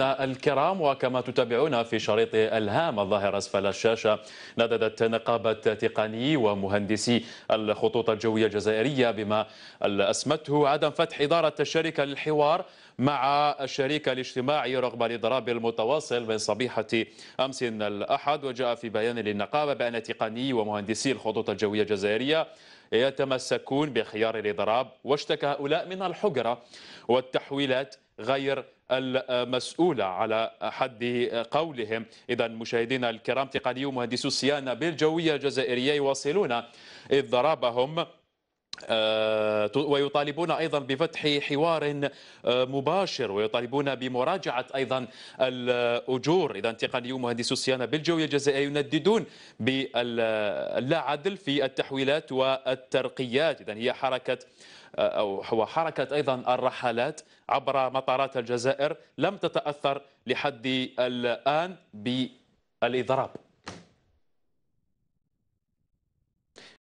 الكرام وكما تتابعون في شريط الهام الظاهر أسفل الشاشة نددت نقابة تقني ومهندسي الخطوط الجوية الجزائرية بما أسمته عدم فتح إدارة الشركة للحوار مع الشريك الاجتماعي رغم الإضراب المتواصل من صبيحة أمس الأحد وجاء في بيان للنقابة بأن تقني ومهندسي الخطوط الجوية الجزائرية يتمسكون بخيار الإضراب واشتكى هؤلاء من الحجرة والتحويلات غير المسؤولة على حد قولهم إذا مشاهدينا الكرام تقنيو مهندسو الصيانة بالجوية الجزائرية يواصلون إضرابهم آه، ويطالبون أيضا بفتح حوار آه، مباشر ويطالبون بمراجعة أيضا الأجور إذا تقنيو مهندس الصيانة بالجوية الجزائرية ينددون باللا عدل في التحويلات والترقيات إذا هي حركة آه، أو وحركة أيضا الرحلات عبر مطارات الجزائر لم تتأثر لحد الآن بالإضراب